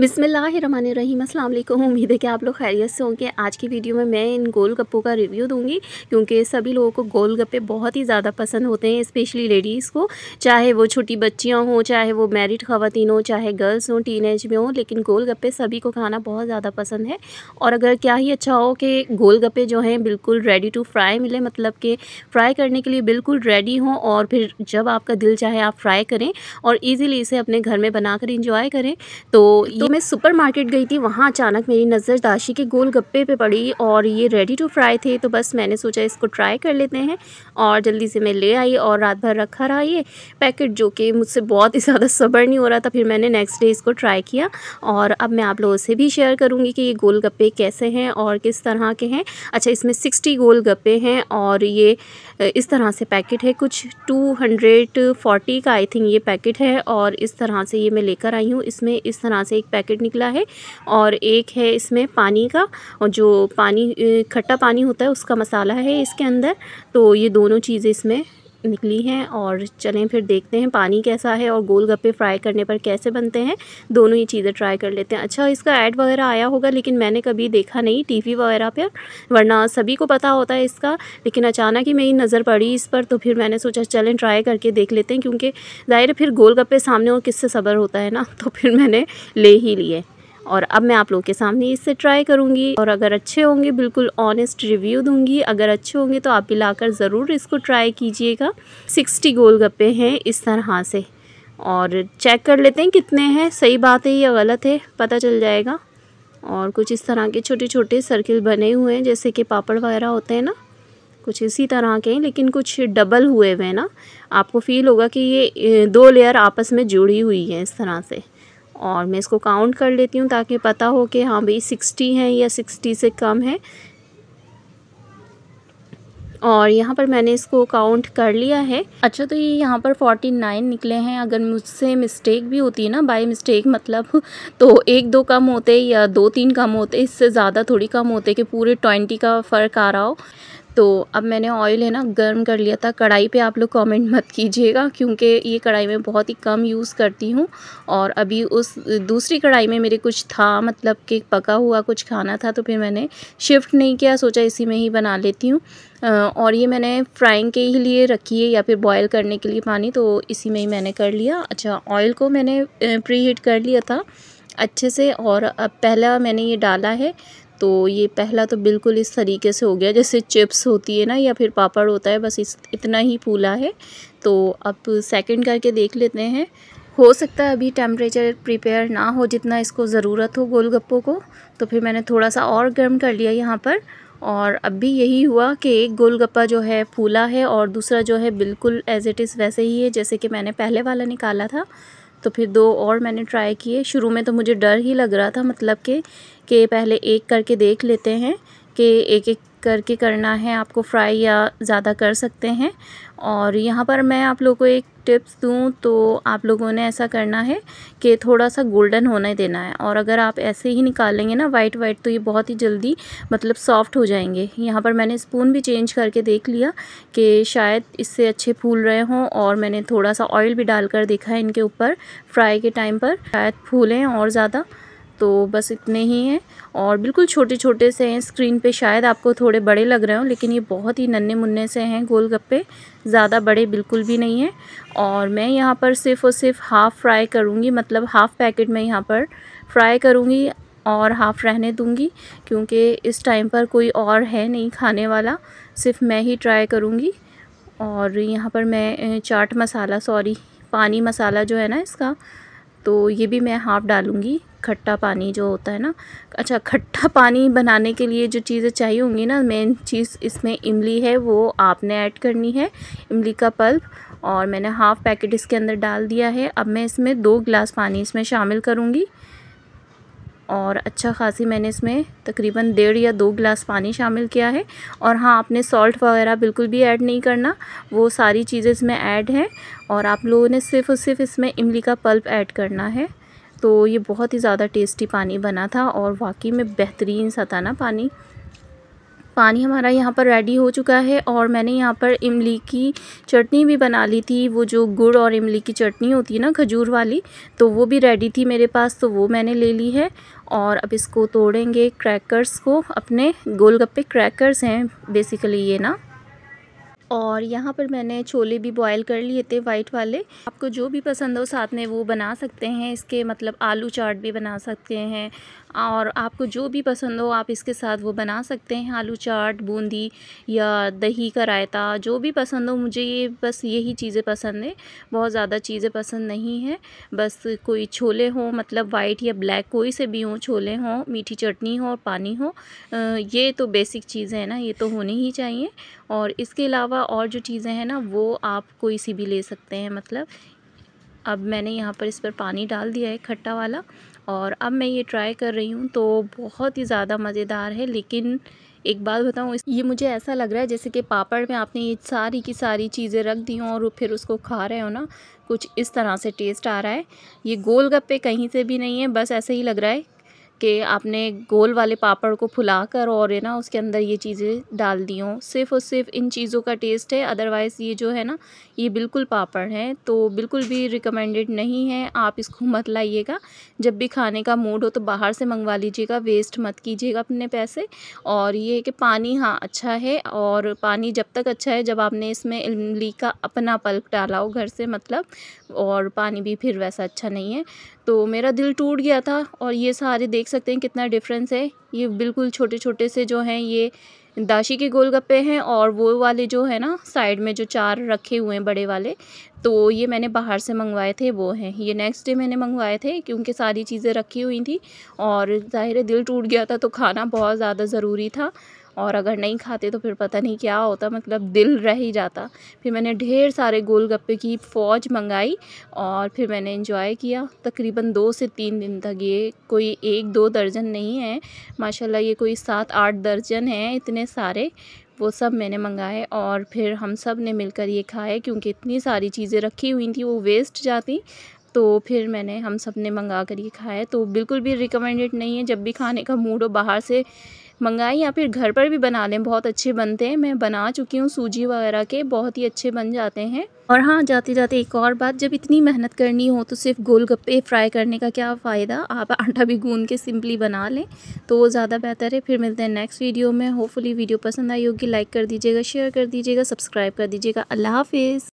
बिसमीम असल उम्मीद है कि आप लोग खैरियत से होंगे आज की वीडियो में मैं इन गोल गप्पों का रिव्यू दूंगी क्योंकि सभी लोगों को गोल गप्पे बहुत ही ज़्यादा पसंद होते हैं स्पेशली लेडीज़ को चाहे वो छोटी बच्चियाँ हों चाहे वो मैरिड ख़वान हों चाहे गर्ल्स हों टीन में हों लेकिन गोल गप्पे सभी को खाना बहुत ज़्यादा पसंद है और अगर क्या ही अच्छा हो कि गोल गप्पे जो हैं बिल्कुल रेडी टू फ्राई मिले मतलब कि फ्राई करने के लिए बिल्कुल रेडी हों और फिर जब आपका दिल चाहे आप फ्राई करें और ईज़िली इसे अपने घर में बनाकर इंजॉय करें तो, तो तो मैं सुपर मार्केट गई थी वहाँ अचानक मेरी नज़र दाशी के गोल गप्पे पे पड़ी और ये रेडी टू फ्राई थे तो बस मैंने सोचा इसको ट्राई कर लेते हैं और जल्दी से मैं ले आई और रात भर रखा रहा ये पैकेट जो कि मुझसे बहुत ही ज़्यादा सबर नहीं हो रहा था फिर मैंने नेक्स्ट डे इसको ट्राई किया और अब मैं आप लोगों से भी शेयर करूँगी कि ये गोल गप्पे कैसे हैं और किस तरह के हैं अच्छा इसमें सिक्सटी गोल गप्पे हैं और ये इस तरह से पैकेट है कुछ टू हंड्रेड फोर्टी का आई थिंक ये पैकेट है और इस तरह से ये मैं लेकर आई हूँ इसमें इस तरह से एक पैकेट निकला है और एक है इसमें पानी का और जो पानी खट्टा पानी होता है उसका मसाला है इसके अंदर तो ये दोनों चीज़ें इसमें निकली हैं और चलें फिर देखते हैं पानी कैसा है और गोल गप्पे फ्राई करने पर कैसे बनते हैं दोनों ही चीज़ें ट्राई कर लेते हैं अच्छा इसका ऐड वगैरह आया होगा लेकिन मैंने कभी देखा नहीं टीवी वगैरह पर वरना सभी को पता होता है इसका लेकिन अचानक ही मेरी नज़र पड़ी इस पर तो फिर मैंने सोचा चलें ट्राई करके देख लेते हैं क्योंकि ज़ाहिर फिर गोल गप्पे सामने और किससे सब्र होता है ना तो फिर मैंने ले ही लिए और अब मैं आप लोगों के सामने इससे ट्राई करूँगी और अगर अच्छे होंगे बिल्कुल ऑनेस्ट रिव्यू दूंगी अगर अच्छे होंगे तो आप भी लाकर ज़रूर इसको ट्राई कीजिएगा सिक्सटी गोलगप्पे हैं इस तरह से और चेक कर लेते हैं कितने हैं सही बात है या गलत है पता चल जाएगा और कुछ इस तरह के छोटे छोटे सर्किल बने हुए हैं जैसे कि पापड़ वगैरह होते हैं ना कुछ इसी तरह के हैं लेकिन कुछ डबल हुए हुए हैं ना आपको फील होगा कि ये दो लेयर आपस में जुड़ी हुई है इस तरह से और मैं इसको काउंट कर लेती हूँ ताकि पता हो कि हाँ भाई सिक्सटी हैं या सिक्सटी से कम है और यहाँ पर मैंने इसको काउंट कर लिया है अच्छा तो ये यहाँ पर फोर्टी नाइन निकले हैं अगर मुझसे मिस्टेक भी होती है ना बाय मिस्टेक मतलब तो एक दो कम होते या दो तीन कम होते इससे ज़्यादा थोड़ी कम होते कि पूरे ट्वेंटी का फ़र्क आ रहा हो तो अब मैंने ऑयल है ना गर्म कर लिया था कढ़ाई पे आप लोग कमेंट मत कीजिएगा क्योंकि ये कढ़ाई मैं बहुत ही कम यूज़ करती हूँ और अभी उस दूसरी कढ़ाई में मेरे कुछ था मतलब कि पका हुआ कुछ खाना था तो फिर मैंने शिफ्ट नहीं किया सोचा इसी में ही बना लेती हूँ और ये मैंने फ्राइंग के ही लिए रखी है या फिर बॉयल करने के लिए पानी तो इसी में ही मैंने कर लिया अच्छा ऑयल को मैंने प्री हीट कर लिया था अच्छे से और अब पहला मैंने ये डाला है तो ये पहला तो बिल्कुल इस तरीके से हो गया जैसे चिप्स होती है ना या फिर पापड़ होता है बस इस इतना ही फूला है तो अब सेकंड करके देख लेते हैं हो सकता है अभी टेम्परेचर प्रिपेयर ना हो जितना इसको ज़रूरत हो गोलगप्पों को तो फिर मैंने थोड़ा सा और गर्म कर लिया यहाँ पर और अब भी यही हुआ कि एक गोलगप्पा जो है फूला है और दूसरा जो है बिल्कुल एज़ इट इज़ वैसे ही है जैसे कि मैंने पहले वाला निकाला था तो फिर दो और मैंने ट्राई किए शुरू में तो मुझे डर ही लग रहा था मतलब कि के पहले एक करके देख लेते हैं कि एक एक करके करना है आपको फ्राई या ज़्यादा कर सकते हैं और यहाँ पर मैं आप लोगों को एक टिप्स दूँ तो आप लोगों ने ऐसा करना है कि थोड़ा सा गोल्डन होने देना है और अगर आप ऐसे ही निकालेंगे ना वाइट वाइट तो ये बहुत ही जल्दी मतलब सॉफ्ट हो जाएंगे यहाँ पर मैंने स्पून भी चेंज करके देख लिया कि शायद इससे अच्छे फूल रहे हों और मैंने थोड़ा सा ऑयल भी डालकर देखा है इनके ऊपर फ्राई के टाइम पर शायद फूलें और ज़्यादा तो बस इतने ही हैं और बिल्कुल छोटे छोटे से हैं स्क्रीन पे शायद आपको थोड़े बड़े लग रहे हो लेकिन ये बहुत ही नन्हे मुन्ने से हैं गोलगप्पे ज़्यादा बड़े बिल्कुल भी नहीं हैं और मैं यहाँ पर सिर्फ़ और सिर्फ हाफ़ फ्राई करूँगी मतलब हाफ़ पैकेट में यहाँ पर फ्राई करूँगी और हाफ़ रहने दूँगी क्योंकि इस टाइम पर कोई और है नहीं खाने वाला सिर्फ मैं ही ट्राई करूँगी और यहाँ पर मैं चाट मसाला सॉरी पानी मसाला जो है ना इसका तो ये भी मैं हाफ़ डालूँगी खट्टा पानी जो होता है ना अच्छा खट्टा पानी बनाने के लिए जो चीज़ें चाहिए होंगी ना मेन चीज़ इसमें इमली है वो आपने ऐड करनी है इमली का पल्प और मैंने हाफ़ पैकेट इसके अंदर डाल दिया है अब मैं इसमें दो गिलास पानी इसमें शामिल करूँगी और अच्छा खासी मैंने इसमें तकरीबन डेढ़ या दो गिलास पानी शामिल किया है और हाँ आपने सॉल्ट वगैरह बिल्कुल भी ऐड नहीं करना वो सारी चीज़ें इसमें ऐड हैं और आप लोगों ने सिर्फ़ और सिर्फ इसमें इमली का पल्प ऐड करना है तो ये बहुत ही ज़्यादा टेस्टी पानी बना था और वाकई में बेहतरीन सा था ना पानी पानी हमारा यहाँ पर रेडी हो चुका है और मैंने यहाँ पर इमली की चटनी भी बना ली थी वो जो गुड़ और इमली की चटनी होती है ना खजूर वाली तो वो भी रेडी थी मेरे पास तो वो मैंने ले ली है और अब इसको तोड़ेंगे क्रैकर्स को अपने गोलगप्पे क्रैकर्स हैं बेसिकली ये ना और यहाँ पर मैंने छोले भी बॉईल कर लिए थे वाइट वाले आपको जो भी पसंद हो साथ में वो बना सकते हैं इसके मतलब आलू चाट भी बना सकते हैं और आपको जो भी पसंद हो आप इसके साथ वो बना सकते हैं आलू चाट बूंदी या दही का रायता जो भी पसंद हो मुझे ये बस यही चीज़ें पसंद है बहुत ज़्यादा चीज़ें पसंद नहीं हैं बस कोई छोले हों मतलब वाइट या ब्लैक कोई से भी हों छोले हों मीठी चटनी हो और पानी हो ये तो बेसिक चीज़ें हैं ना ये तो होनी ही चाहिए और इसके अलावा अलावा और जो चीज़ें हैं ना वो आप कोई सी भी ले सकते हैं मतलब अब मैंने यहाँ पर इस पर पानी डाल दिया है खट्टा वाला और अब मैं ये ट्राई कर रही हूँ तो बहुत ही ज़्यादा मज़ेदार है लेकिन एक बात बताऊँ ये मुझे ऐसा लग रहा है जैसे कि पापड़ में आपने ये सारी की सारी चीज़ें रख दी हों और फिर उसको खा रहे हो ना कुछ इस तरह से टेस्ट आ रहा है ये गोल गप्पे कहीं से भी नहीं है बस ऐसे ही लग रहा है कि आपने गोल वाले पापड़ को फुला कर और है ना उसके अंदर ये चीज़ें डाल दी हों सिर्फ और सिर्फ इन चीज़ों का टेस्ट है अदरवाइज़ ये जो है ना ये बिल्कुल पापड़ हैं तो बिल्कुल भी रिकमेंडेड नहीं है आप इसको मत लाइएगा जब भी खाने का मूड हो तो बाहर से मंगवा लीजिएगा वेस्ट मत कीजिएगा अपने पैसे और ये है कि पानी हाँ अच्छा है और पानी जब तक अच्छा है जब आपने इसमें इमली का अपना पल्क डाला हो घर से मतलब और पानी भी फिर वैसा अच्छा नहीं है तो मेरा दिल टूट गया था और ये सारे देख देख सकते हैं कितना डिफरेंस है ये बिल्कुल छोटे छोटे से जो हैं ये दाशी के गोलगप्पे हैं और वो वाले जो है ना साइड में जो चार रखे हुए हैं बड़े वाले तो ये मैंने बाहर से मंगवाए थे वो हैं ये नेक्स्ट डे मैंने मंगवाए थे क्योंकि सारी चीज़ें रखी हुई थी और ज़ाहिर दिल टूट गया था तो खाना बहुत ज़्यादा ज़रूरी था और अगर नहीं खाते तो फिर पता नहीं क्या होता मतलब दिल रह ही जाता फिर मैंने ढेर सारे गोलगप्पे की फ़ौज मंगाई और फिर मैंने इन्जॉय किया तकरीबन दो से तीन दिन तक ये कोई एक दो दर्जन नहीं है माशाल्लाह ये कोई सात आठ दर्जन हैं इतने सारे वो सब मैंने मंगाए और फिर हम सब ने मिलकर ये खाए क्योंकि इतनी सारी चीज़ें रखी हुई थी वो वेस्ट जाती तो फिर मैंने हम सब ने मंगा कर ये खाया तो बिल्कुल भी रिकमेंडेड नहीं है जब भी खाने का मूड हो बाहर से मंगाएं या फिर घर पर भी बना लें बहुत अच्छे बनते हैं मैं बना चुकी हूँ सूजी वगैरह के बहुत ही अच्छे बन जाते हैं और हाँ जाते जाते एक और बात जब इतनी मेहनत करनी हो तो सिर्फ गोलगप्पे फ्राई करने का क्या फ़ायदा आप आटा भी गूंद के सिंपली बना लें तो वो ज़्यादा बेहतर है फिर मिलते हैं नेक्स्ट वीडियो में होपफुली वीडियो पसंद आई होगी लाइक कर दीजिएगा शेयर कर दीजिएगा सब्सक्राइब कर दीजिएगा अल्लाह हाफिज़